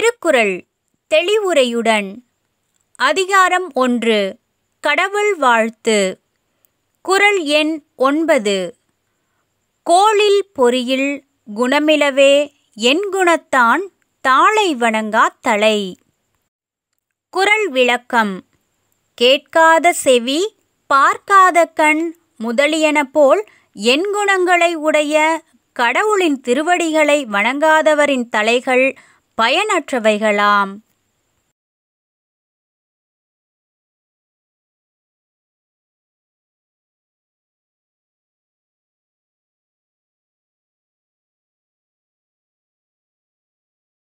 திருக்குறள் தெளிவுரையுடன் அதிகாரம் ஒன்று கடவுள் வாழ்த்து குரல் எண் ஒன்பது கோளில் பொறியில் குணமிலவே என் குணத்தான் தாளை வணங்கா தலை குரல் விளக்கம் கேட்காத செவி பார்க்காத கண் முதலியன போல் எண்குணங்களை உடைய கடவுளின் திருவடிகளை வணங்காதவரின் தலைகள் பயனற்றவைகளாம்